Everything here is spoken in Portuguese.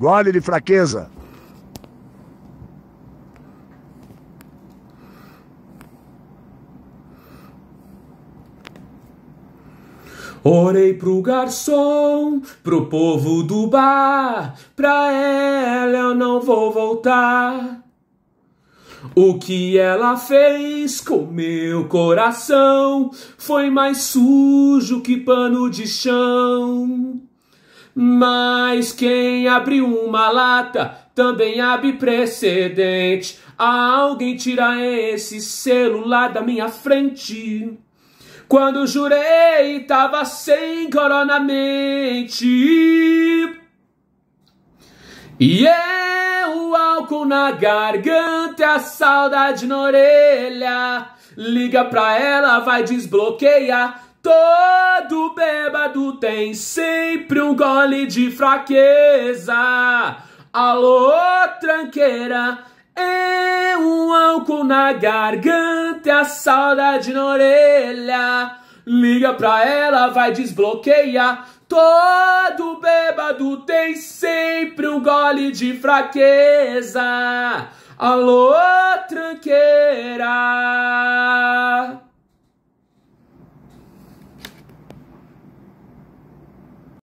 Gole de fraqueza. Orei pro garçom, pro povo do bar, pra ela eu não vou voltar. O que ela fez com meu coração foi mais sujo que pano de chão. Mas quem abre uma lata também abre precedente. Alguém tira esse celular da minha frente. Quando jurei, tava sem coronamente. E eu, álcool na garganta, a saudade na orelha. Liga pra ela, vai desbloquear toda Todo bêbado tem sempre um gole de fraqueza. Alô, tranqueira, é um álcool na garganta, a saudade na orelha. Liga pra ela, vai desbloqueia. Todo bêbado tem sempre um gole de fraqueza. Alô, tranqueira.